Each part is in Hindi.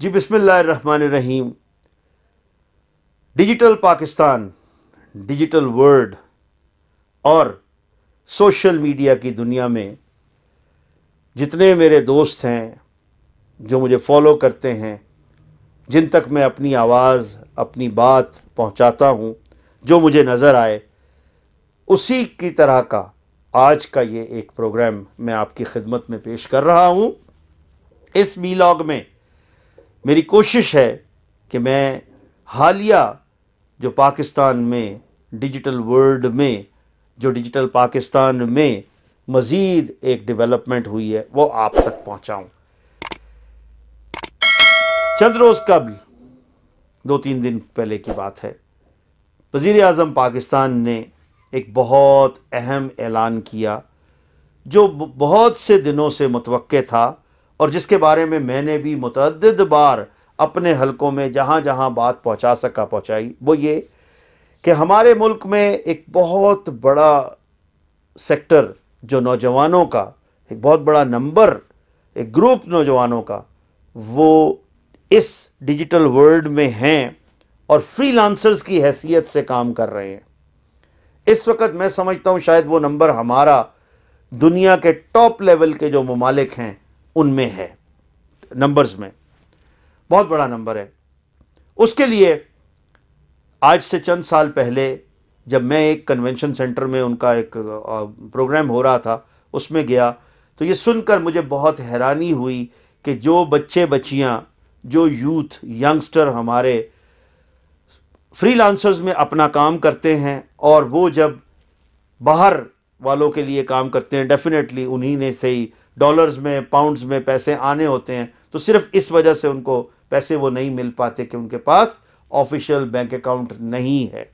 जी Rahim digital Pakistan digital world और सोशल मीडिया की दुनिया में जितने मेरे दोस्त हैं जो मुझे फॉलो करते हैं जिन तक मैं अपनी आवाज़ अपनी बात पहुंचाता हूं, जो मुझे नज़र आए उसी की तरह का आज का ये एक प्रोग्राम मैं आपकी खिदमत में पेश कर रहा हूं। इस बीलाग में मेरी कोशिश है कि मैं हालिया जो पाकिस्तान में डिजिटल वर्ल्ड में जो डिजिटल पाकिस्तान में मज़ीद एक डेवलपमेंट हुई है वो आप तक पहुँचाऊँ चंद रोज़ कबल दो तीन दिन पहले की बात है वज़ी अजम पाकिस्तान ने एक बहुत अहम ऐलान किया जो बहुत से दिनों से मतवक़ था और जिसके बारे में मैंने भी मतद बार अपने हलकों में जहाँ जहाँ बात पहुँचा सका पहुँचाई वो ये कि हमारे मुल्क में एक बहुत बड़ा सेक्टर जो नौजवानों का एक बहुत बड़ा नंबर एक ग्रुप नौजवानों का वो इस डिजिटल वर्ल्ड में हैं और फ्रीलांसर्स की हैसियत से काम कर रहे हैं इस वक्त मैं समझता हूँ शायद वो नंबर हमारा दुनिया के टॉप लेवल के जो ममालिक हैं उनमें है नंबर्स में बहुत बड़ा नंबर है उसके लिए आज से चंद साल पहले जब मैं एक कन्वेंशन सेंटर में उनका एक प्रोग्राम हो रहा था उसमें गया तो ये सुनकर मुझे बहुत हैरानी हुई कि जो बच्चे बच्चियाँ जो यूथ यंगस्टर हमारे फ्रीलांसर्स में अपना काम करते हैं और वो जब बाहर वालों के लिए काम करते हैं डेफिनेटली उन्हीं ने से ही डॉलर्स में पाउंड्स में पैसे आने होते हैं तो सिर्फ इस वजह से उनको पैसे वो नहीं मिल पाते कि उनके पास ऑफिशियल बैंक अकाउंट नहीं है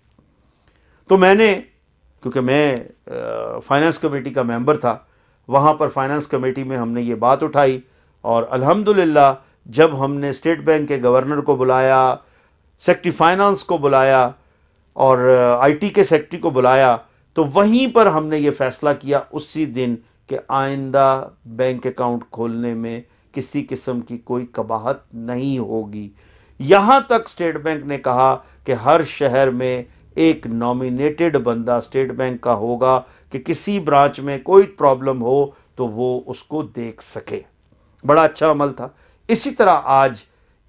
तो मैंने क्योंकि मैं फाइनेंस कमेटी का मेंबर था वहाँ पर फाइनेंस कमेटी में हमने ये बात उठाई और अल्हम्दुलिल्लाह जब हमने स्टेट बैंक के गवर्नर को बुलाया सेक्ट्री फाइनेंस को बुलाया और आईटी के सेक्ट्री को बुलाया तो वहीं पर हमने ये फैसला किया उसी दिन कि आइंदा बैंक अकाउंट खोलने में किसी किस्म की कोई कबाहत नहीं होगी यहाँ तक स्टेट बैंक ने कहा कि हर शहर में एक नॉमिनेटेड बंदा स्टेट बैंक का होगा कि किसी ब्रांच में कोई प्रॉब्लम हो तो वो उसको देख सके बड़ा अच्छा अमल था इसी तरह आज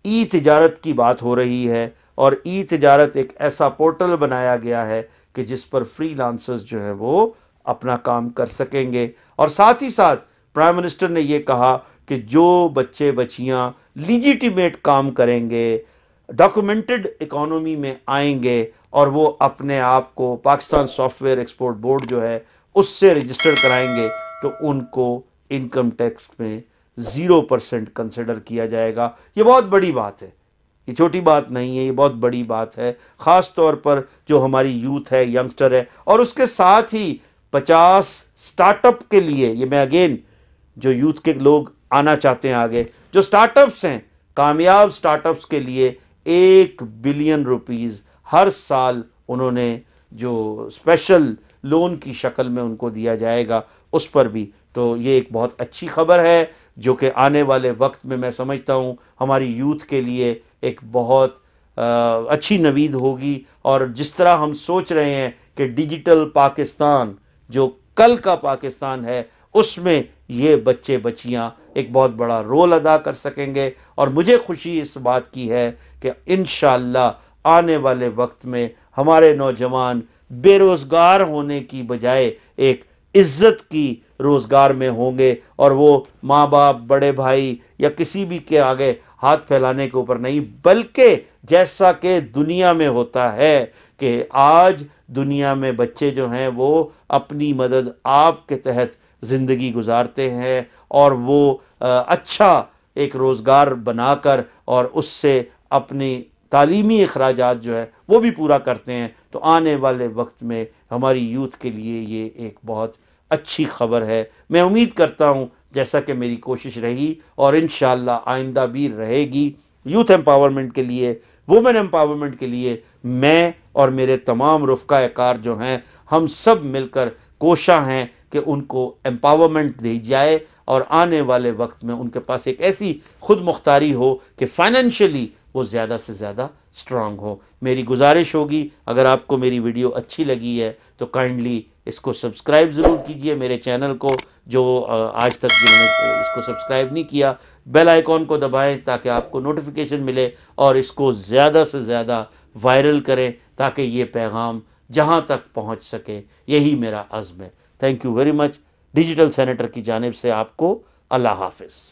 ई तजारत की बात हो रही है और ई तजारत एक ऐसा पोर्टल बनाया गया है कि जिस पर फ्री लांसर्स जो है वो अपना काम कर सकेंगे और साथ ही साथ प्राइम मिनिस्टर ने ये कहा कि जो बच्चे बच्चियाँ लीजिटिमेट काम करेंगे डॉक्यूमेंटेड इकोनॉमी में आएंगे और वो अपने आप को पाकिस्तान सॉफ्टवेयर एक्सपोर्ट बोर्ड जो है उससे रजिस्टर कराएंगे तो उनको इनकम टैक्स में ज़ीरो परसेंट कंसिडर किया जाएगा ये बहुत बड़ी बात है ये छोटी बात नहीं है ये बहुत बड़ी बात है ख़ास तौर पर जो हमारी यूथ है यंगस्टर है और उसके साथ ही पचास स्टार्टअप के लिए ये मैं अगेन जो यूथ के लोग आना चाहते हैं आगे जो स्टार्टअप्स हैं कामयाब स्टार्टअप्स के लिए एक बिलियन रुपीज़ हर साल उन्होंने जो स्पेशल लोन की शक्ल में उनको दिया जाएगा उस पर भी तो ये एक बहुत अच्छी खबर है जो कि आने वाले वक्त में मैं समझता हूँ हमारी यूथ के लिए एक बहुत अच्छी नवीद होगी और जिस तरह हम सोच रहे हैं कि डिजिटल पाकिस्तान जो कल का पाकिस्तान है उसमें ये बच्चे बच्चियाँ एक बहुत बड़ा रोल अदा कर सकेंगे और मुझे खुशी इस बात की है कि इन आने वाले वक्त में हमारे नौजवान बेरोज़गार होने की बजाय एक इज्जत की रोज़गार में होंगे और वो माँ बाप बड़े भाई या किसी भी के आगे हाथ फैलाने के ऊपर नहीं बल्कि जैसा कि दुनिया में होता है कि आज दुनिया में बच्चे जो हैं वो अपनी मदद आप के तहत ज़िंदगी गुजारते हैं और वो अच्छा एक रोज़गार बनाकर और उससे अपनी तालीमी अखराज जो है वो भी पूरा करते हैं तो आने वाले वक्त में हमारी यूथ के लिए ये एक बहुत अच्छी खबर है मैं उम्मीद करता हूँ जैसा कि मेरी कोशिश रही और इन आइंदा भी रहेगी यूथ एम्पावरमेंट के लिए वुमेन एम्पावरमेंट के लिए मैं और मेरे तमाम रुफ़ा कार जो हैं हम सब मिलकर कोशा हैं कि उनको एम्पावरमेंट दी जाए और आने वाले वक्त में उनके पास एक ऐसी खुद मुख्तारी हो कि फ़ाइनेंशली वो ज़्यादा से ज़्यादा स्ट्रांग हो मेरी गुजारिश होगी अगर आपको मेरी वीडियो अच्छी लगी है तो काइंडली इसको सब्सक्राइब ज़रूर कीजिए मेरे चैनल को जो आज तक जिन्होंने इसको सब्सक्राइब नहीं किया बेल आइकॉन को दबाएं ताकि आपको नोटिफिकेशन मिले और इसको ज़्यादा से ज़्यादा वायरल करें ताकि ये पैगाम जहाँ तक पहुँच सके यही मेरा अज़म है thank you very much digital senator की जानब से आपको अल्लाह हाफिज़